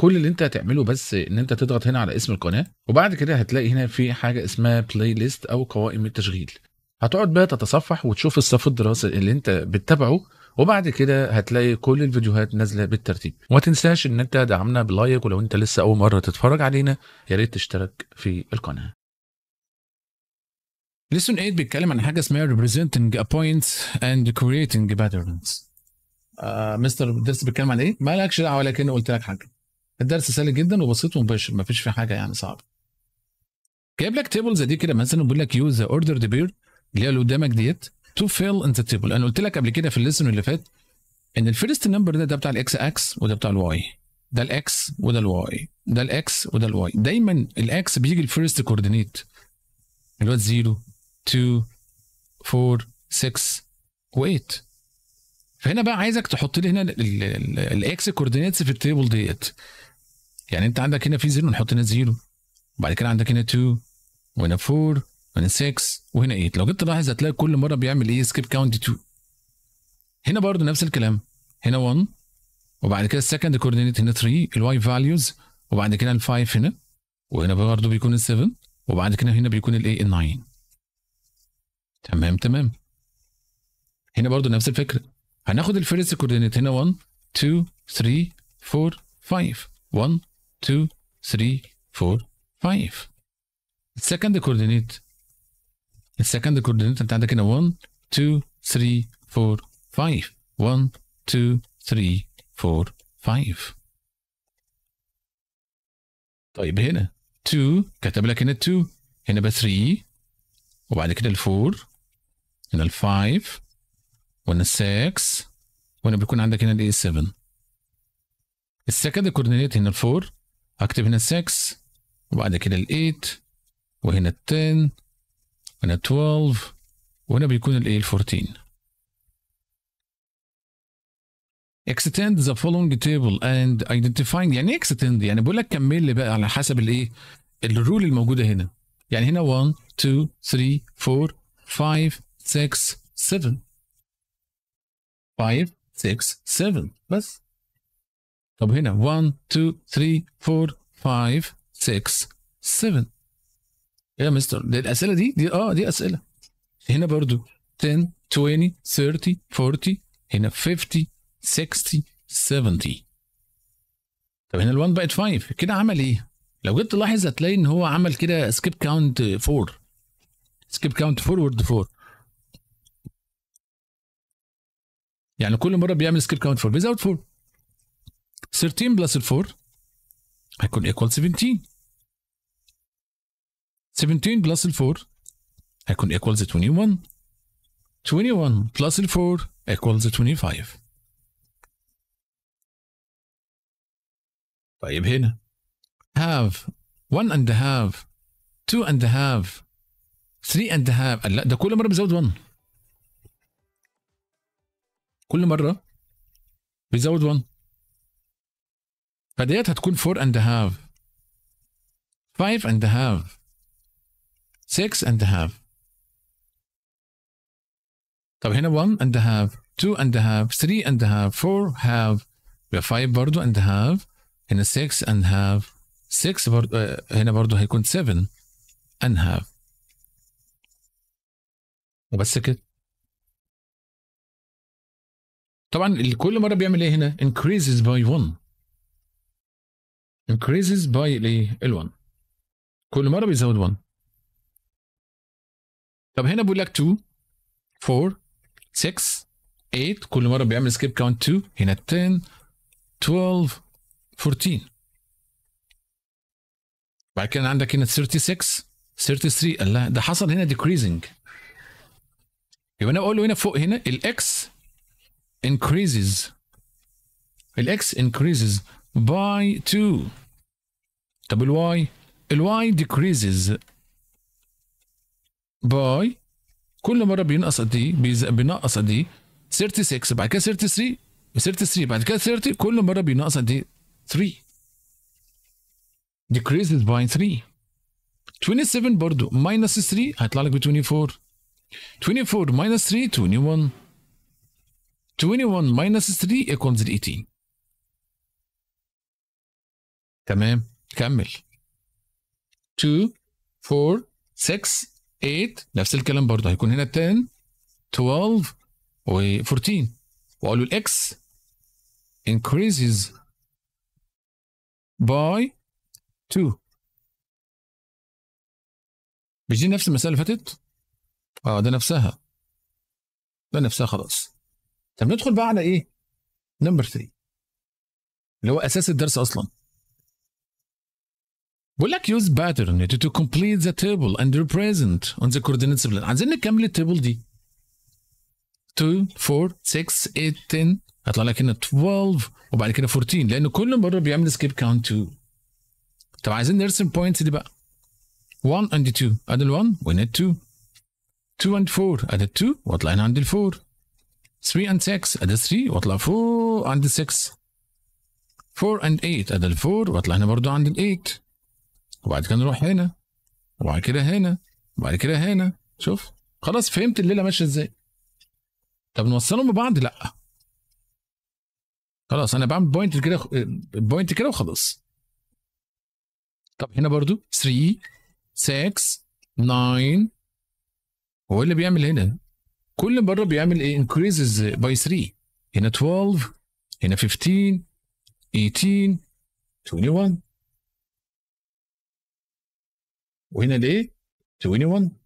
كل اللي انت هتعمله بس ان انت تضغط هنا على اسم القناه وبعد كده هتلاقي هنا في حاجه اسمها بلاي ليست او قوائم التشغيل هتقعد بقى تتصفح وتشوف الصف الدراسي اللي انت بتتابعه وبعد كده هتلاقي كل الفيديوهات نازله بالترتيب وما تنساش ان انت دعمنا بلايك ولو انت لسه اول مره تتفرج علينا يا ريت تشترك في القناه ليسون 8 بيتكلم عن حاجه اسمها representing بوينتس اند and creating patterns. مستر درس بيتكلم عن ايه؟ مالكش دعوه لكن قلت لك حاجه. الدرس سهل جدا وبسيط ومباشر ما فيش فيه حاجه يعني صعبه جايب لك تيبل زي دي كده مثلا بيقول لك يوز اوردر دي بير اللي هي اللي قدامك ديت تو فيل انت تيبل انا قلت لك قبل كده في الليسن اللي فات ان الفيرست نمبر ده ده بتاع الاكس اكس وده بتاع الواي ده الاكس وده الواي ده الاكس وده الواي دايما الاكس بيجي الفيرست كوردينيت اللي هو 0 2 4 6 و8 فهنا بقى عايزك تحط لي هنا الاكس كوردينيتس في التيبل ديت يعني انت عندك هنا في زيرو نحط هنا زيرو وبعد كده عندك هنا 2 وهنا 4 وهنا 6 وهنا 8 لو جيت تلاحظ هتلاقي كل مره بيعمل ايه سكيب كاونت 2 هنا برضو نفس الكلام هنا 1 وبعد كده السكند كوردينيت هنا 3 الواي فاليوز وبعد كده ال 5 هنا وهنا برضو بيكون ال 7 وبعد كده هنا بيكون ال8 ال 9 تمام تمام هنا برضو نفس الفكره هناخد الفيرست كوردينيت هنا 1 2 3 4 5 1 2, 3, 4, 5 السكند كوردينيت السكند كوردينيت انت عندك هنا 1 2 3 4 5 1 2 3 4 5 طيب هنا 2 كتب لك هنا 2 هنا بقى 3 وبعد كده ال 4 هنا ال 5 وهنا 6 وهنا بيكون عندك هنا ال 7 السكند كوردينيت هنا ال 4 اكتب هنا 6 وبعد كده ال 8 وهنا ال 10 وهنا 12 وهنا بيكون الايه ال 14 extend the following table and identifying يعني ايه extend يعني بقول لك كمل لي بقى على حسب الايه الرول الموجوده هنا يعني هنا 1 2 3 4 5 6 7 5 6 7 بس طب هنا 1 2 3 4 5 6 7 ايه يا مستر دي الاسئله دي دي اه دي اسئله هنا برضو 10 20 30 40 هنا 50 60 70 طب هنا ال1 بقت 5 كده عمل ايه؟ لو جيت تلاحظ هتلاقي ان هو عمل كده سكيب كاونت 4 سكيب كاونت فورورد 4 يعني كل مره بيعمل سكيب كاونت 4 بيزود 4 13 بلس 4 هيكون ايكوال 17 17 بلس 4 هيكون ايكوال 21 21 بلس 4 ايكوال 25 طيب هنا have 1 and a half 2 and a half 3 and a half لا ده كل مره بيزود 1 كل مره بيزود 1 فديت هتكون 4 and a half 5 and a half 6 and a half طب هنا 1 and a half 2 and a half 3 and a half 4 half يبقى 5 برضو and a half هنا 6 and a half 6 برضو آه هنا برضو هيكون 7 and a half وبس كده طبعا كل مره بيعمل ايه هنا increases by 1 increases by الايه ال1 كل مره بيزود 1 طب هنا بيقول لك 2 4 6 8 كل مره بيعمل سكيب كاونت 2 هنا 10 12 14 بعد كده عندك هنا 36 33 الله ده حصل هنا decreasing يبقى انا بقول له هنا فوق هنا الاكس increases الاكس increases by 2 طب الواي الواي decreases by كل مره بينقص قد ايه بينقص قد ايه 36 بعد كده 33 33 بعد كده 30 كل مره بينقص قد ايه 3 decreases by 3 27 برضو minus 3 هيطلع لك ب 24 24 minus 3 21 21 minus 3 equals 18 تمام كمل 2 4 6 8 نفس الكلام برضه هيكون هنا 10 12 و 14 واقول له الاكس increases by 2 مش دي نفس المسألة اللي فاتت؟ اه ده نفسها ده نفسها خلاص طب ندخل بقى على ايه؟ نمبر 3 اللي هو اساس الدرس اصلا بقول لك use pattern to complete the table and represent on the coordinate plane عايزين نكمل التيبل دي 2 4 6 8 10 هيطلع لك هنا 12 وبعد كده 14 لان كل مره بيعمل سكيب كاونت 2 طب عايزين نرسم بوينتس دي بقى 1 and 2 ادي ال 1 وهنا 2 2 and 4 ادي 2 واطلع هنا عند ال 4 3 and 6 ادي 3 واطلع 4 عند 6 4 and 8 ادي ال 4 واطلع هنا برضو عند ال 8 وبعد كده نروح هنا وبعد كده هنا وبعد كده هنا شوف خلاص فهمت الليله ماشيه ازاي طب نوصلهم ببعض لا خلاص انا بعمل بوينت كده بوينت كده وخلاص طب هنا برضو 3 6 9 هو إيه اللي بيعمل هنا كل مره بيعمل ايه انكريزز باي 3 هنا 12 هنا 15 18 21 وهنا الايه 21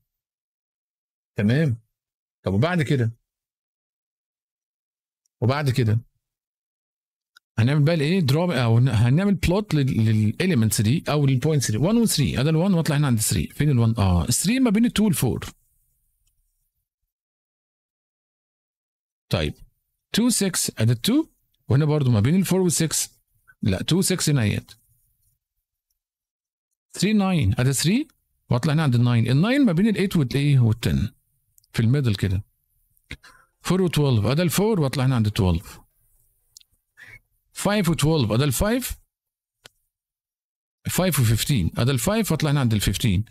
تمام طب وبعد كده وبعد كده هنعمل بقى ايه دروب او هنعمل بلوت للاليمنتس دي او للبوينتس دي 1 و 3 ادي ال 1 واطلع هنا عند 3 فين ال1 اه 3 طيب. ما بين ال 2 وال 4 طيب 2 6 ادي 2 وهنا برضه ما بين ال 4 وال 6 لا 2 6 هنا ايه 3 9 ادي 3 واطلع هنا عند ال 9 ال 9 ما بين ال 8 والايه وال10 في الميدل كده 4 و12 ادي ال 4 واطلع هنا عند 12 5 و12 ادي ال 5 5 و15 ادي ال 5 واطلع هنا عند ال 15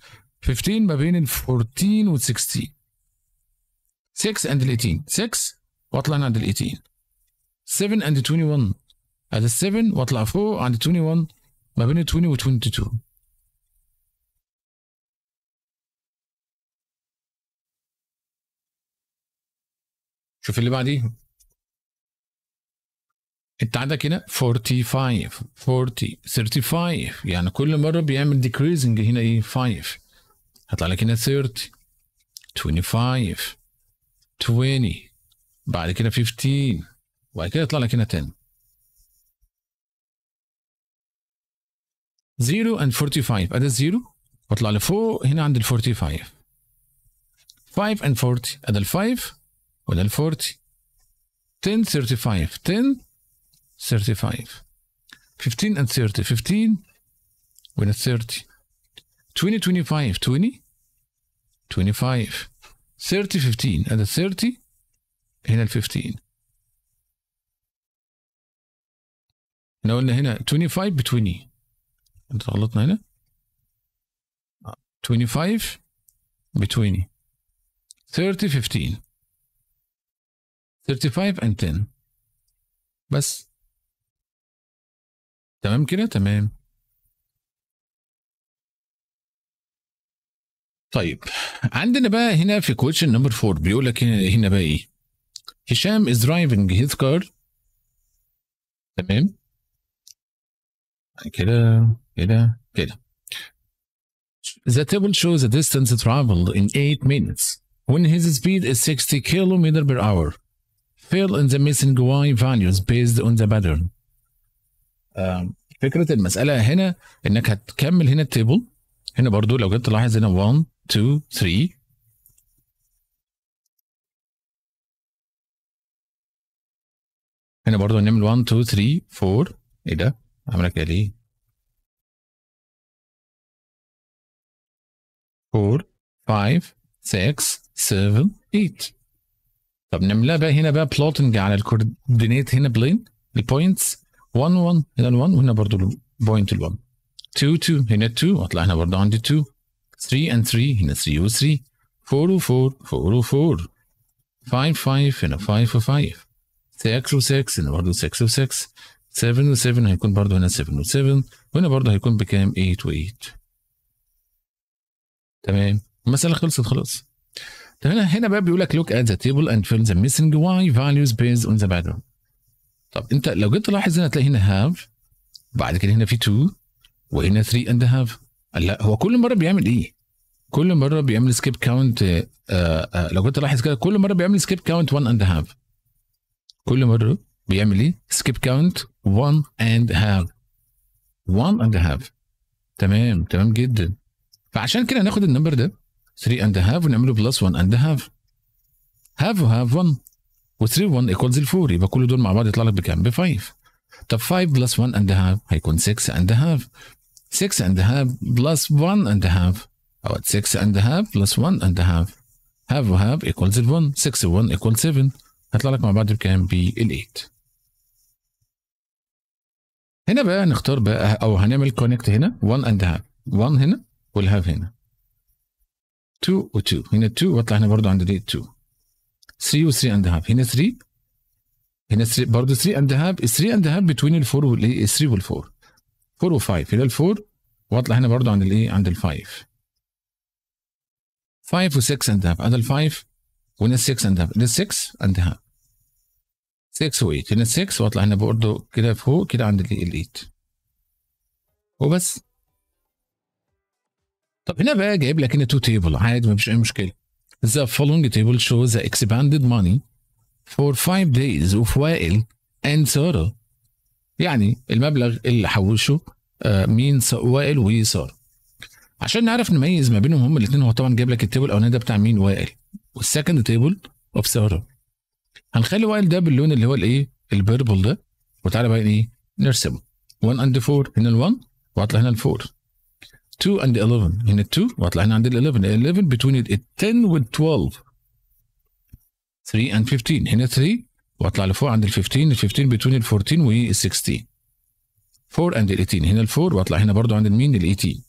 15 ما بين ال 14 وال 16 6 اند ال 18 6 واطلع هنا عند ال 18 7 اند 21 ادي ال 7 واطلع فوق عند 21 ما بين ال 20 و 22 شوف اللي بعديه انت عندك هنا 45 40 35 يعني كل مره بيعمل decreasing هنا ايه 5 هطلع لك هنا 30 25 20 بعد كده 15 وبعد كده يطلع لك هنا 10 0 and 45 ادي 0 واطلع لفوق هنا عند ال 45 5 and 40 ادي ال 5 ولا ال 40 10 35 10 35 15 and 30 15 وين 30 20 25 20 25 30 15 هذا 30 هنا ال 15 احنا قلنا هنا 25 ب 20 انت غلطنا هنا 25 ب 20 30 15 35 and 10 بس تمام كده تمام طيب عندنا بقى هنا في كويشن نمبر 4 بيقول لك هنا بقى ايه هشام از درايفنج هيز كار تمام كده كده كده The table shows the distance traveled in 8 minutes when his speed is 60 km per hour fill in the missing y values based on the pattern فكره المساله هنا انك هتكمل هنا التيبل هنا برضو لو جيت تلاحظ هنا 1 2 3 هنا برضو هنعمل 1 2 3 4 ايه ده عامله إيه كده ليه 4 5 6 7 8 طب نملى بقى هنا بقى بلوتنج على الكوردينيت هنا بلين البوينتس 1 1 هنا ال 1 وهنا برضه البوينت ال 1 2 2 هنا 2 واطلع هنا برضه عندي 2 3 and 3 هنا 3 و 3 4 و 4 4 و 4 5 5 هنا 5 و 5 6 و 6 هنا برضه 6 و 6 7 و 7 هيكون برضه هنا 7 و 7 وهنا برضه هيكون بكام 8 و 8 تمام المسألة خلصت خلاص هنا هنا بقى بيقول لك لوك ات ذا تيبل اند فيل ذا ميسنج واي فاليوز بيز اون ذا pattern. طب انت لو جيت تلاحظ هنا تلاقي هنا هاف بعد كده هنا في 2 وهنا 3 اند هاف لا هو كل مره بيعمل ايه؟ كل مره بيعمل سكيب كاونت آه آه لو جيت تلاحظ كده كل مره بيعمل سكيب كاونت 1 اند هاف كل مره بيعمل ايه؟ سكيب كاونت 1 اند هاف 1 اند هاف تمام تمام جدا. فعشان كده هناخد النمبر ده 3 a half ونعمله بلس 1 and half half هاف وهاف 1 و3 1 equals 4 يبقى كل دول مع بعض يطلع لك بكام؟ ب 5 طب 5 بلس 1 a half هيكون 6 a half 6 a half بلس 1 a half او 6 a half بلس 1 and half half وهاف half ال 1 6 و 1 equals 7 هيطلع لك مع بعض بكام؟ ب 8 هنا بقى نختار بقى او هنعمل كونكت هنا 1 اند هاف 1 هنا والهاف هنا 2 و 2 هنا 2 واطلع هنا برضه عند 2 3 و 3 اند هاف هنا 3 هنا 3 برضه 3 اند هاف 3 اند هاف بتوين ال 4 وال 3 وال 4 4 و 5 هنا ال 4 واطلع هنا برضه عند الايه عند ال 5 5 و 6 اند هاف هذا ال 5 وهنا 6 اند هاف 6 اند هاف 6 و 8 هنا 6 واطلع هنا برضه كده فوق كده عند ال 8 وبس طب هنا بقى جايب لك هنا تو تيبل عادي مفيش اي مشكله The following table shows the expanded money for five days of وائل and سارة يعني المبلغ اللي حوشه مين وائل وسارة. عشان نعرف نميز ما بينهم هم الاثنين هو طبعا جايب لك التيبل الاولاني ده بتاع مين وائل والسكند تيبل اوف سارة. هنخلي وائل ده باللون اللي هو الايه؟ البيربل ده وتعالى بقى ايه؟ نرسمه 1 اند 4 هنا ال1 وهطلع هنا ال4 2 and 11 هنا 2 هنا عند ال 11 ال 11 between ال 10 وال 12 3 and 15 هنا 3 واطلع لفوق عند ال 15 ال 15 between ال 14 وال 16 4 and 18 هنا ال 4 واطلع هنا برضو عند المين ال 18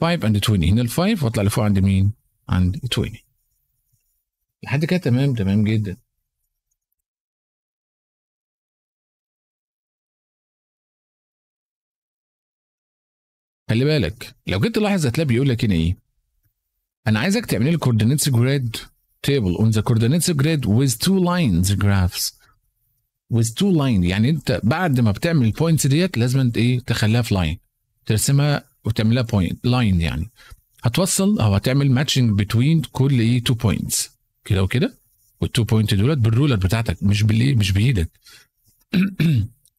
5 and 20 هنا ال 5 واطلع لفوق عند مين عند 20 لحد كده تمام تمام جدا خلي بالك لو جيت تلاحظ هتلاقي بيقول لك هنا ايه انا عايزك تعمل لي كوردينيتس جريد تيبل اون ذا كوردينيتس جريد ويز تو لاينز جرافز ويز تو لاين يعني انت بعد ما بتعمل البوينتس ديت لازم انت ايه تخليها في لاين ترسمها وتعملها بوينت لاين يعني هتوصل او هتعمل ماتشنج بتوين كل ايه تو بوينتس كده وكده والتو بوينت دولت بالرولر بتاعتك مش بالايه مش بايدك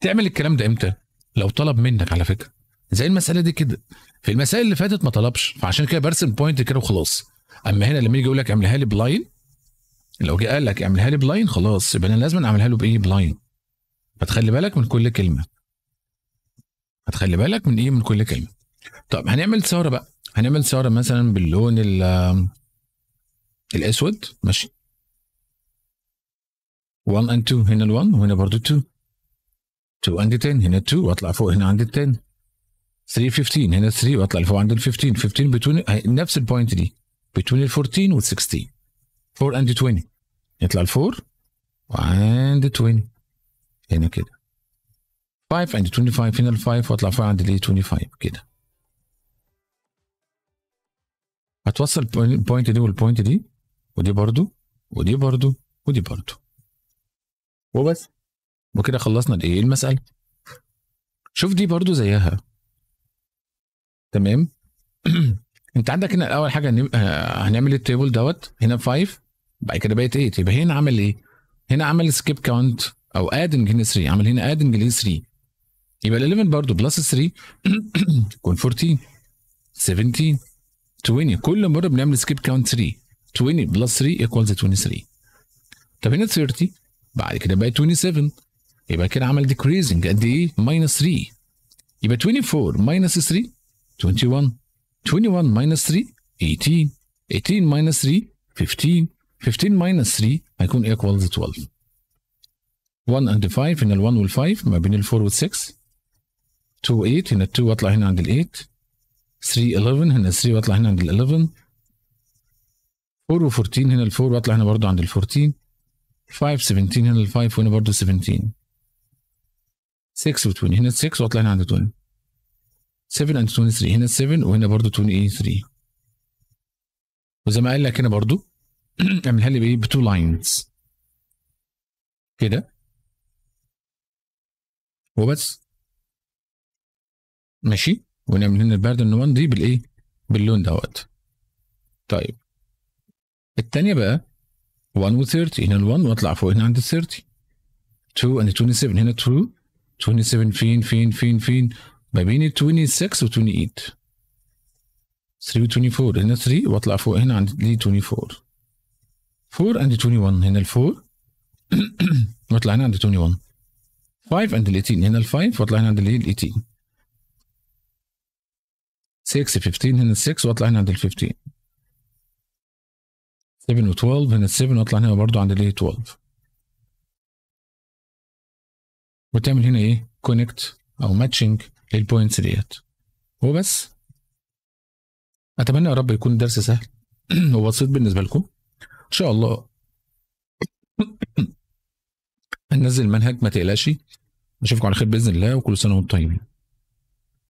تعمل الكلام ده امتى؟ لو طلب منك على فكره زي المساله دي كده في المسائل اللي فاتت ما طلبش فعشان كده برسم بوينت كده وخلاص اما هنا لما يجي يقول لك اعملها لي بلاين لو جه قال لك اعملها لي بلاين خلاص يبقى انا لازم اعملها له بايه بلاين فتخلي بالك من كل كلمه هتخلي بالك من ايه من كل كلمه طب هنعمل ساره بقى هنعمل ساره مثلا باللون الاسود ماشي 1 and 2 هنا ال1 وهنا برضو 2 2 عند 10 هنا 2 واطلع فوق هنا عند 10 315 هنا 3 واطلع لفوق عند ال 15 15 بتوين نفس البوينت دي بتوين ال 14 وال 16 4 اند 20 يطلع ال 4 وعند 20 هنا كده 5 عند 25 هنا ال 5 واطلع فوق عند ال 25 كده هتوصل البوينت دي والبوينت دي ودي برضو ودي برضو ودي برضو وبس وكده خلصنا الايه المساله شوف دي برضو زيها تمام انت عندك هنا اول حاجه آه، هنعمل التيبل دوت هنا 5 بعد كده بقت 8 يبقى هنا عمل ايه؟ هنا عمل سكيب كاونت او ادنج هنا 3 عمل هنا ادنج ل 3 يبقى ال 11 برضه بلس 3 تكون 14 17 20 كل مره بنعمل سكيب كاونت 3 20 بلس 3 ايكوالز 23 طب هنا 30 بعد كده بقت 27 يبقى كده عمل ديكريزنج قد ايه؟ ماينس 3 يبقى 24 ماينس 3 21 21 minus 3 18 18 minus 3 15 15 minus 3 هيكون equal to 12 1 and 5 هنا ال 1 وال 5 ما بين ال 4 وال 6 2 8 هنا ال 2 واطلع هنا عند ال 8 3 11 هنا 3 واطلع هنا عند ال 11 4 و14 هنا ال 4 واطلع هنا برضه عند ال 14 5 17 هنا ال 5 وهنا برضه 17 6 و20 هنا ال 6 واطلع هنا عند 20 7 اند 23 هنا 7 وهنا برضو 23 وزي ما قال لك هنا برضو اعملها لي بايه بتو لاينز كده وبس ماشي ونعمل هنا ان 1 دي بالايه باللون دوت طيب الثانيه بقى 1 و 30 هنا ال 1 واطلع فوق هنا عند ال 30 2 and 27 هنا 2 27 فين فين فين فين ما بين 26 و 28 3 و 24 هنا 3 واطلع فوق هنا عند لي 24 4 and 21 هنا ال 4 واطلع هنا عند 21 5 and ال 18 هنا ال 5 واطلع هنا عند ال 18 6 15 هنا ال 6 واطلع هنا عند ال 15 7 و 12 هنا ال 7 واطلع هنا برضو عند ال 12 وتعمل هنا ايه كونكت او ماتشنج للبوينتس ديت وبس اتمنى يا رب يكون الدرس سهل وبسيط بالنسبه لكم ان شاء الله ننزل منهج ما تقلقش اشوفكم على خير باذن الله وكل سنه وانتم طيبين